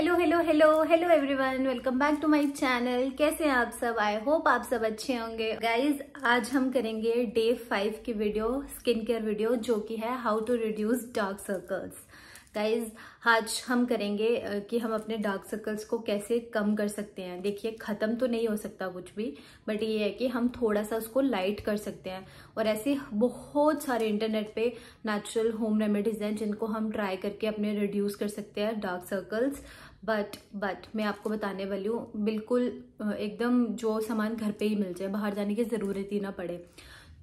Hello hello hello hello everyone welcome back to my channel कैसे हैं आप सब आई होप आप सब अच्छे होंगे गाइस आज हम करेंगे डे फाइव की वीडियो स्किन केयर वीडियो जो कि है how to reduce dark circles guys आज हम करेंगे कि हम अपने डार्क सर्कल्स को कैसे कम कर सकते हैं देखिए ख़त्म तो नहीं हो सकता कुछ भी बट ये है कि हम थोड़ा सा उसको लाइट कर सकते हैं और ऐसे बहुत सारे इंटरनेट पे नेचुरल होम रेमेडीज़ हैं जिनको हम ट्राई करके अपने रिड्यूस कर सकते हैं डार्क सर्कल्स बट बट मैं आपको बताने वाली हूँ बिल्कुल एकदम जो सामान घर पे ही मिल जाए बाहर जाने की ज़रूरत ही ना पड़े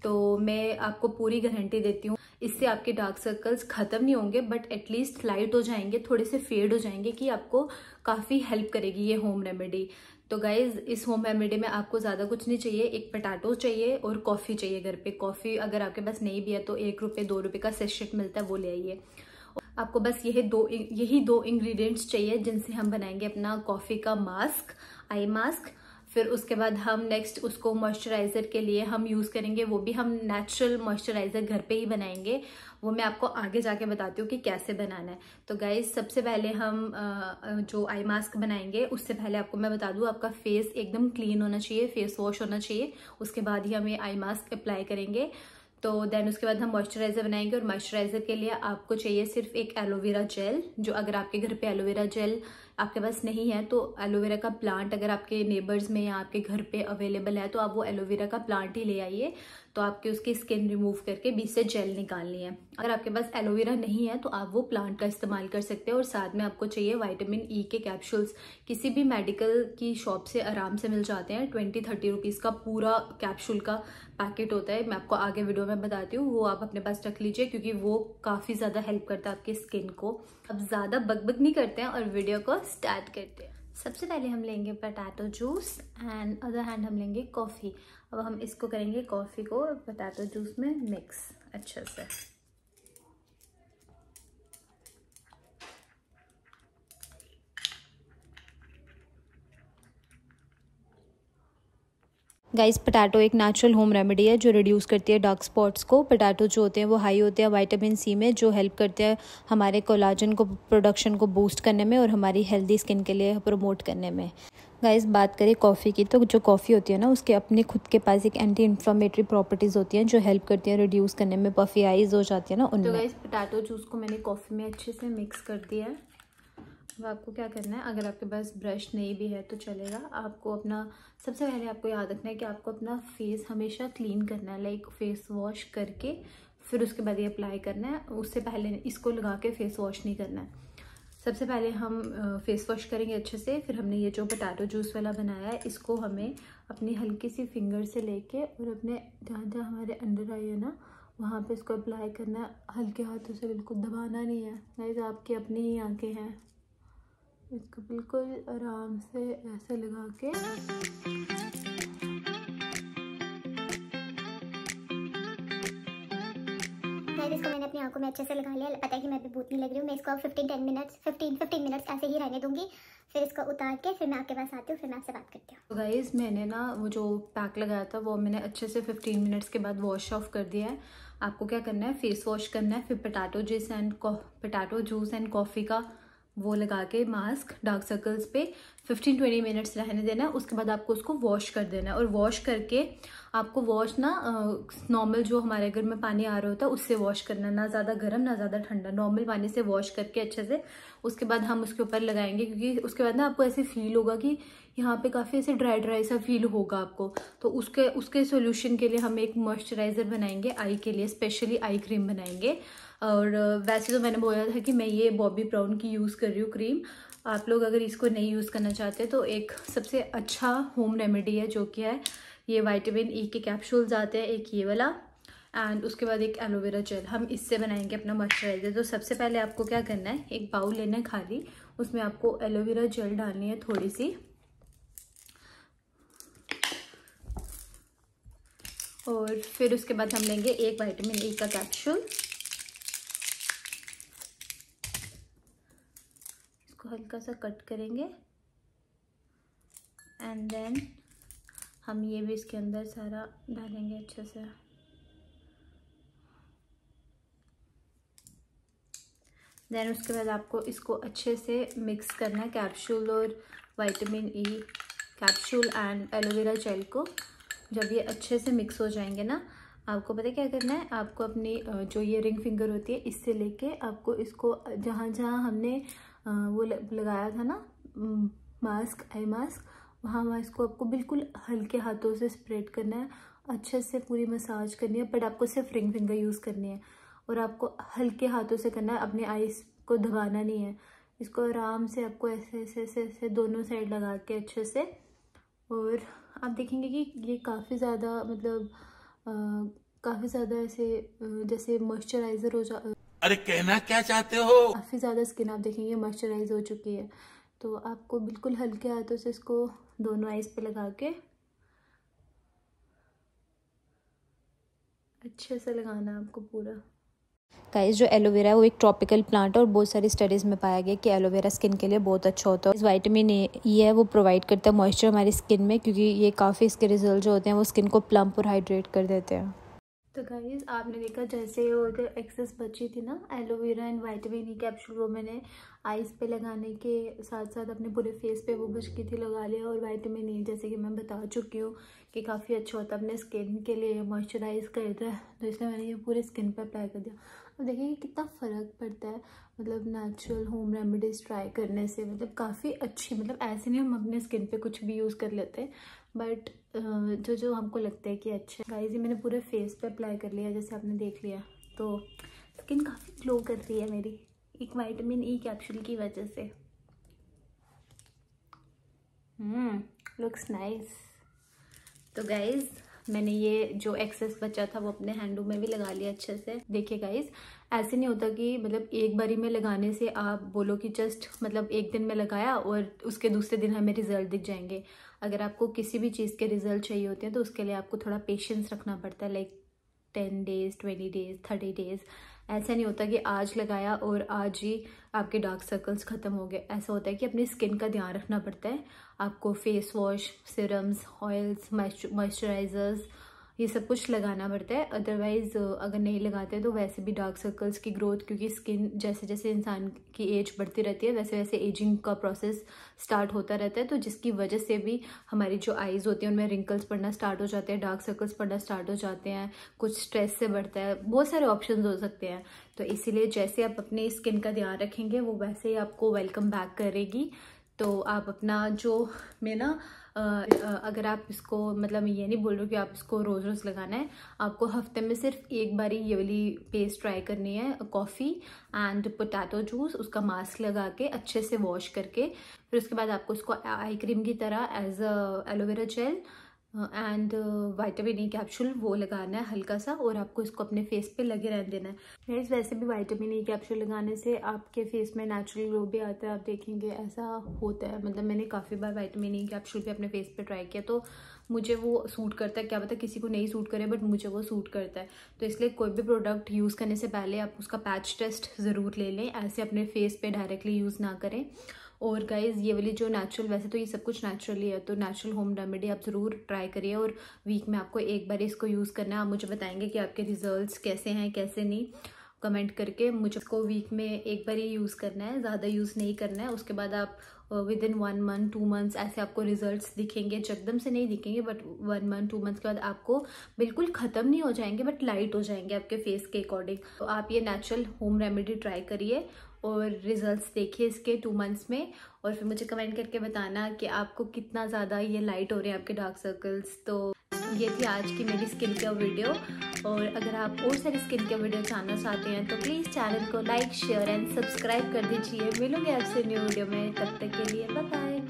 तो मैं आपको पूरी गारंटी देती हूँ इससे आपके डार्क सर्कल्स ख़त्म नहीं होंगे बट एटलीस्ट लाइट हो जाएंगे थोड़े से फेड हो जाएंगे कि आपको काफ़ी हेल्प करेगी ये होम रेमेडी तो गाइज इस होम रेमेडी में आपको ज़्यादा कुछ नहीं चाहिए एक पटाटो चाहिए और कॉफ़ी चाहिए घर पे कॉफ़ी अगर आपके पास नहीं भी है तो एक रुपये दो रुपये का सेट मिलता है वो ले आइए आपको बस यह दो यही दो इंग्रेडिएंट्स चाहिए जिनसे हम बनाएंगे अपना कॉफ़ी का मास्क आई मास्क फिर उसके बाद हम नेक्स्ट उसको मॉइस्चराइज़र के लिए हम यूज़ करेंगे वो भी हम नेचुरल मॉइस्चराइज़र घर पे ही बनाएंगे वो मैं आपको आगे जाके बताती हूँ कि कैसे बनाना है तो गाइज सबसे पहले हम जो आई मास्क बनाएंगे उससे पहले आपको मैं बता दूँ आपका फेस एकदम क्लीन होना चाहिए फेस वॉश होना चाहिए उसके बाद ही हम ये आई मास्क अप्लाई करेंगे तो देन उसके बाद हम मॉइस्चराइज़र बनाएंगे और मॉइस्चराइज़र के लिए आपको चाहिए सिर्फ एक एलोवेरा जेल जो अगर आपके घर पे एलोवेरा जेल आपके पास नहीं है तो एलोवेरा का प्लांट अगर आपके नेबर्स में या आपके घर पे अवेलेबल है तो आप वो एलोवेरा का प्लांट ही ले आइए तो आपके उसकी स्किन रिमूव करके बीच से जेल निकालनी है अगर आपके पास एलोवेरा नहीं है तो आप वो प्लांट का इस्तेमाल कर सकते हैं और साथ में आपको चाहिए वाइटामिन ई e के कैप्सूल्स किसी भी मेडिकल की शॉप से आराम से मिल जाते हैं ट्वेंटी थर्टी रुपीज़ का पूरा कैप्सूल का पैकेट होता है मैं आपको आगे वीडियो में बताती हूँ वो आप अपने पास रख लीजिए क्योंकि वो काफ़ी ज़्यादा हेल्प करता है आपकी स्किन को अब ज़्यादा बकबक नहीं करते हैं और वीडियो को स्टार्ट करते हैं सबसे पहले हम लेंगे potato juice and other hand हम लेंगे कॉफ़ी अब हम इसको करेंगे कॉफ़ी को पटाटो जूस में मिक्स अच्छे से गाइस पटाटो एक नेचुरल होम रेमेडी है जो रिड्यूस करती है डार्क स्पॉट्स को पटाटो जो होते हैं वो हाई होते हैं वाइटामिन सी में जो हेल्प करते हैं हमारे कोलाजन को प्रोडक्शन को बूस्ट करने में और हमारी हेल्दी स्किन के लिए प्रमोट करने में गाइस बात करें कॉफ़ी की तो जो कॉफ़ी होती है ना उसके अपने खुद के पास एक एंटी इन्फ्लामेटरी प्रॉपर्टीज़ होती हैं जो हेल्प करती हैं रिड्यूस करने में पफी आइज हो जाती है ना तो उनमें तो गाइस पटाटो जूस को मैंने कॉफ़ी में अच्छे से मिक्स कर दिया है अब आपको क्या करना है अगर आपके पास ब्रश नहीं भी है तो चलेगा आपको अपना सबसे पहले आपको याद रखना है कि आपको अपना फेस हमेशा क्लीन करना है लाइक फेस वॉश करके फिर उसके बाद ये अप्लाई करना है उससे पहले इसको लगा के फेस वॉश नहीं करना है सबसे पहले हम फेस वॉश करेंगे अच्छे से फिर हमने ये जो पटाटो जूस वाला बनाया है इसको हमें अपनी हल्की सी फिंगर से लेके और अपने जहाँ जहाँ हमारे अंडर आई है ना वहाँ पे इसको अप्लाई करना है हल्के हाथों से बिल्कुल दबाना नहीं है नहीं तो आपकी अपनी ही आंखें हैं इसको बिल्कुल आराम से ऐसे लगा के इसको मैंने अपनी आंखों में अच्छे से लगा लिया पता है कि मैं अभी भूत नहीं लग रही हूँ मैं इसको अब fifteen ten minutes fifteen fifteen minutes ऐसे ही रहने दूंगी फिर इसको उतार के फिर मैं आपके पास आती हूँ फिर मैं आपसे बात करती हूँ तो गाइज मैंने ना वो जो पैक लगाया था वो मैंने अच्छे से फिफ्टीन मिनट्स के बाद वॉश ऑफ कर दिया है आपको क्या करना है फेस वॉश करना है फिर potato juice and potato juice and coffee का वो लगा के मास्क डार्क सर्कल्स पे 15-20 मिनट्स रहने देना उसके बाद आपको उसको वॉश कर देना है और वॉश करके आपको वॉश ना नॉर्मल जो हमारे घर में पानी आ रहा होता है उससे वॉश करना ना ज़्यादा गर्म ना ज़्यादा ठंडा नॉर्मल पानी से वॉश करके अच्छे से उसके बाद हम उसके ऊपर लगाएंगे क्योंकि उसके बाद ना आपको ऐसे फील होगा कि यहाँ पे काफ़ी ऐसे ड्राई ड्राई सा फील होगा आपको तो उसके उसके सोल्यूशन के लिए हम एक मॉइस्चराइज़र बनाएंगे आई के लिए स्पेशली आई क्रीम बनाएंगे और वैसे तो मैंने बोला था कि मैं ये बॉबी ब्राउन की यूज़ कर रही हूँ क्रीम आप लोग अगर इसको नहीं यूज़ करना चाहते तो एक सबसे अच्छा होम रेमेडी है जो कि है ये वाइटामिन ई e के कैप्सूल्स आते हैं एक ये वाला एंड उसके बाद एक एलोवेरा जेल हम इससे बनाएंगे अपना मॉइस्चराइजर तो सबसे पहले आपको क्या करना है एक बाउल लेना है खाली उसमें आपको एलोवेरा जेल डालनी है थोड़ी सी और फिर उसके बाद हम लेंगे एक वाइटामिन ई e का कैप्सूल हल्का सा कट करेंगे एंड देन हम ये भी इसके अंदर सारा डालेंगे अच्छे से देन उसके बाद आपको इसको अच्छे से मिक्स करना है कैप्सूल और vitamin E capsule and aloe vera gel को जब ये अच्छे से मिक्स हो जाएंगे ना आपको पता क्या करना है आपको अपनी जो ये रिंग फिंगर होती है इससे लेके आपको इसको जहाँ जहाँ हमने वो लगाया था ना मास्क आई मास्क वहाँ मास्क को आपको बिल्कुल हल्के हाथों से स्प्रेड करना है अच्छे से पूरी मसाज करनी है बट आपको सिर्फ रिंग फिंगर यूज़ करनी है और आपको हल्के हाथों से करना है अपने आइस को दबाना नहीं है इसको आराम से आपको ऐसे ऐसे ऐसे ऐसे दोनों साइड लगा के अच्छे से और आप देखेंगे कि ये काफ़ी ज़्यादा मतलब काफ़ी ज़्यादा ऐसे जैसे मॉइस्चराइज़र हो जा अरे कहना क्या चाहते हो काफ़ी ज़्यादा स्किन आप देखेंगे मॉइस्चराइज हो चुकी है तो आपको बिल्कुल हल्के हाथों से इसको दोनों आइस पे लगा के अच्छे से लगाना है आपको पूरा गाइस जो एलोवेरा है वो एक ट्रॉपिकल प्लांट है और बहुत सारी स्टडीज़ में पाया गया कि एलोवेरा स्किन के लिए बहुत अच्छा होता है इस वाइटमिन ए ये है वो प्रोवाइड करता है मॉइस्चर हमारी स्किन में क्योंकि ये काफ़ी इसके रिजल्ट जो होते हैं वो स्किन को प्लम्प और हाइड्रेट कर देते हैं तो गाइज आपने देखा जैसे वो जो एक्सेस बची थी ना aloe vera and vitamin E capsule वो मैंने आइज़ पे लगाने के साथ साथ अपने पूरे फेस पे वो बचकी थी लगा लिया और वाइटमिन ई e जैसे कि मैं बता चुकी हूँ कि काफ़ी अच्छा होता है अपने स्किन के लिए मॉइस्चराइज करता है तो इसलिए मैंने ये पूरे स्किन पर अप्लाई कर दिया और देखिए कितना फ़र्क पड़ता है मतलब नेचुरल होम रेमेडीज़ ट्राई करने से मतलब काफ़ी अच्छी मतलब ऐसे नहीं हम अपने स्किन पे कुछ भी यूज़ कर लेते हैं बट uh, जो जो हमको लगता है कि अच्छा गाइस ये मैंने पूरे फेस पे अप्लाई कर लिया जैसे आपने देख लिया तो स्किन काफ़ी ग्लो कर रही है मेरी एक वाइटमिन ई कैप्सूल की वजह से लुक्स hmm, नाइस nice. तो गाइज़ मैंने ये जो एक्सेस बचा था वो अपने हैंडलूम में भी लगा लिया अच्छे से देखिए गाइज ऐसे नहीं होता कि मतलब एक बारी में लगाने से आप बोलो कि जस्ट मतलब एक दिन में लगाया और उसके दूसरे दिन हमें रिजल्ट दिख जाएंगे अगर आपको किसी भी चीज़ के रिजल्ट चाहिए होते हैं तो उसके लिए आपको थोड़ा पेशेंस रखना पड़ता है like ten days twenty days thirty days ऐसा नहीं होता कि आज लगाया और आज ही आपके डार्क सर्कल्स ख़त्म हो गए ऐसा होता है कि अपनी स्किन का ध्यान रखना पड़ता है आपको face wash serums oils moisturisers ये सब कुछ लगाना पड़ता है अदरवाइज़ अगर नहीं लगाते तो वैसे भी डार्क सर्कल्स की ग्रोथ क्योंकि स्किन जैसे जैसे इंसान की एज बढ़ती रहती है वैसे वैसे एजिंग का प्रोसेस स्टार्ट होता रहता है तो जिसकी वजह से भी हमारी जो आइज़ होती है उनमें रिंकल्स पड़ना स्टार्ट हो जाते हैं डार्क सर्कल्स पड़ना स्टार्ट हो जाते हैं कुछ स्ट्रेस से बढ़ता है बहुत सारे ऑप्शन हो सकते हैं तो इसीलिए जैसे आप अपने स्किन का ध्यान रखेंगे वो वैसे ही आपको वेलकम बैक करेगी तो आप अपना जो मैं ना अगर आप इसको मतलब ये नहीं बोल रही कि आप इसको रोज़ रोज़ लगाना है आपको हफ्ते में सिर्फ एक बार ही ये वाली पेस्ट ट्राई करनी है कॉफ़ी एंड पोटैटो जूस उसका मास्क लगा के अच्छे से वॉश करके फिर उसके बाद आपको उसको आई क्रीम की तरह as aloe vera gel and vitamin E capsule वो लगाना है हल्का सा और आपको इसको अपने फेस पे लगे रहने देना है फेस वैसे भी वाइटामिन ई कैप्सूल लगाने से आपके फेस में नेचुरल ग्लो भी आता है आप देखेंगे ऐसा होता है मतलब मैंने काफ़ी बार वाइटामिन ई कैप्सूल भी अपने फेस पे ट्राई किया तो मुझे वो सूट करता है क्या पता किसी को नहीं सूट करे बट मुझे वो सूट करता है तो इसलिए कोई भी प्रोडक्ट यूज़ करने से पहले आप उसका पैच टेस्ट ज़रूर ले लें ऐसे अपने फेस पर डायरेक्टली यूज़ ना करें और गाइज ये वाली जो नेचुरल वैसे तो ये सब कुछ नेचुरली है तो नेचुरल होम रेमेडी आप ज़रूर ट्राई करिए और वीक में आपको एक बार इसको यूज़ करना है आप मुझे बताएंगे कि आपके रिजल्ट कैसे हैं कैसे नहीं कमेंट करके मुझे इसको वीक में एक बार ही यूज़ करना है ज़्यादा यूज़ नहीं करना है उसके बाद आप within one month two months ऐसे आपको रिजल्ट्स दिखेंगे एकदम से नहीं दिखेंगे but one month two months के बाद आपको बिल्कुल ख़त्म नहीं हो जाएंगे बट लाइट हो जाएंगे आपके फेस के अकॉर्डिंग तो आप ये नेचुरल होम रेमेडी ट्राई करिए और रिज़ल्ट्स देखे इसके टू मंथ्स में और फिर मुझे कमेंट करके बताना कि आपको कितना ज़्यादा ये लाइट हो रहे हैं आपके डार्क सर्कल्स तो ये थी आज की मेरी स्किन केयर वीडियो और अगर आप और सारी स्किन केयर वीडियो जानना चाहते हैं तो प्लीज़ चैनल को लाइक शेयर एंड सब्सक्राइब कर दीजिए मिलूंगी आपसे न्यू वीडियो में तब तक के लिए बाय